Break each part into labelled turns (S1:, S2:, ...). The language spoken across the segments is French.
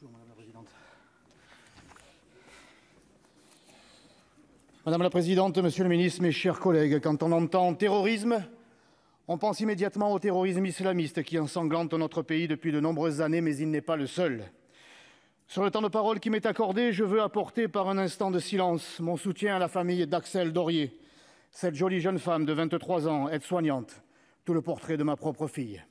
S1: Madame la Présidente. Madame la Présidente, Monsieur le Ministre, mes chers collègues, quand on entend terrorisme, on pense immédiatement au terrorisme islamiste qui ensanglante notre pays depuis de nombreuses années, mais il n'est pas le seul. Sur le temps de parole qui m'est accordé, je veux apporter par un instant de silence mon soutien à la famille d'Axel Dorier, cette jolie jeune femme de 23 ans, aide-soignante, tout le portrait de ma propre fille.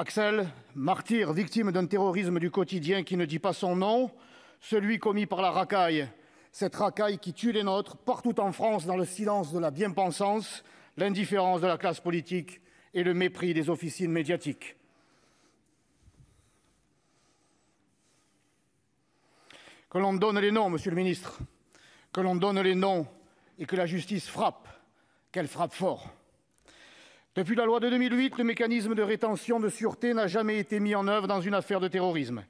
S1: Axel, martyr, victime d'un terrorisme du quotidien qui ne dit pas son nom, celui commis par la racaille, cette racaille qui tue les nôtres partout en France dans le silence de la bien-pensance, l'indifférence de la classe politique et le mépris des officines médiatiques. Que l'on donne les noms, monsieur le ministre, que l'on donne les noms et que la justice frappe, qu'elle frappe fort. Depuis la loi de 2008, le mécanisme de rétention de sûreté n'a jamais été mis en œuvre dans une affaire de terrorisme.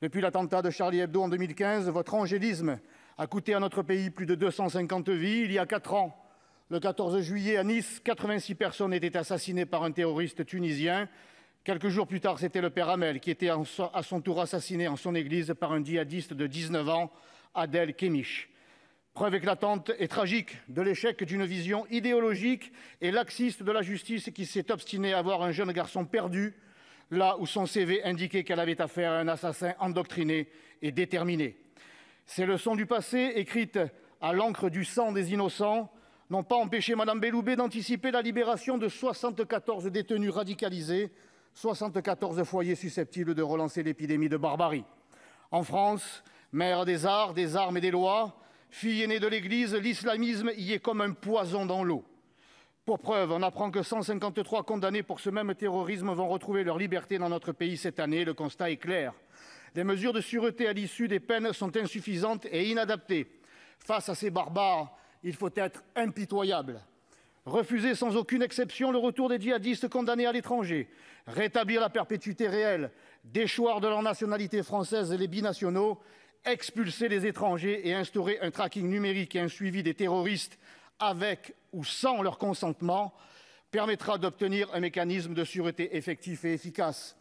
S1: Depuis l'attentat de Charlie Hebdo en 2015, votre angélisme a coûté à notre pays plus de 250 vies. Il y a quatre ans, le 14 juillet, à Nice, 86 personnes étaient assassinées par un terroriste tunisien. Quelques jours plus tard, c'était le père Hamel qui était à son tour assassiné en son église par un djihadiste de 19 ans, Adel Kemich. Preuve éclatante et tragique de l'échec d'une vision idéologique et laxiste de la justice qui s'est obstinée à voir un jeune garçon perdu, là où son CV indiquait qu'elle avait affaire à un assassin endoctriné et déterminé. Ces leçons du passé, écrites à l'encre du sang des innocents, n'ont pas empêché Mme Belloubet d'anticiper la libération de 74 détenus radicalisés, 74 foyers susceptibles de relancer l'épidémie de barbarie. En France, mère des arts, des armes et des lois, Fille aînée de l'Église, l'islamisme y est comme un poison dans l'eau. Pour preuve, on apprend que 153 condamnés pour ce même terrorisme vont retrouver leur liberté dans notre pays cette année. Le constat est clair. Les mesures de sûreté à l'issue des peines sont insuffisantes et inadaptées. Face à ces barbares, il faut être impitoyable. Refuser sans aucune exception le retour des djihadistes condamnés à l'étranger, rétablir la perpétuité réelle, déchoir de leur nationalité française les binationaux expulser les étrangers et instaurer un tracking numérique et un suivi des terroristes avec ou sans leur consentement permettra d'obtenir un mécanisme de sûreté effectif et efficace.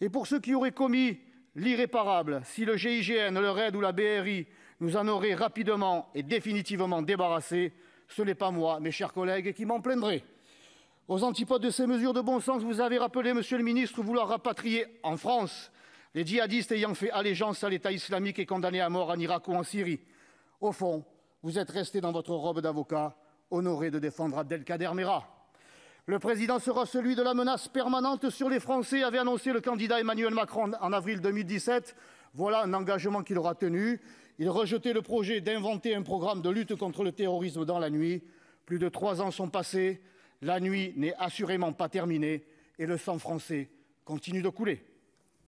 S1: Et pour ceux qui auraient commis l'irréparable, si le GIGN, le RAID ou la BRI nous en auraient rapidement et définitivement débarrassés, ce n'est pas moi, mes chers collègues, qui m'en plaindrai. Aux antipodes de ces mesures de bon sens, vous avez rappelé, Monsieur le Ministre, vouloir rapatrier en France les djihadistes ayant fait allégeance à l'État islamique et condamnés à mort en Irak ou en Syrie. Au fond, vous êtes restés dans votre robe d'avocat, honoré de défendre Abdelkader Mera. Le président sera celui de la menace permanente sur les Français, avait annoncé le candidat Emmanuel Macron en avril 2017. Voilà un engagement qu'il aura tenu. Il rejetait le projet d'inventer un programme de lutte contre le terrorisme dans la nuit. Plus de trois ans sont passés, la nuit n'est assurément pas terminée et le sang français continue de couler.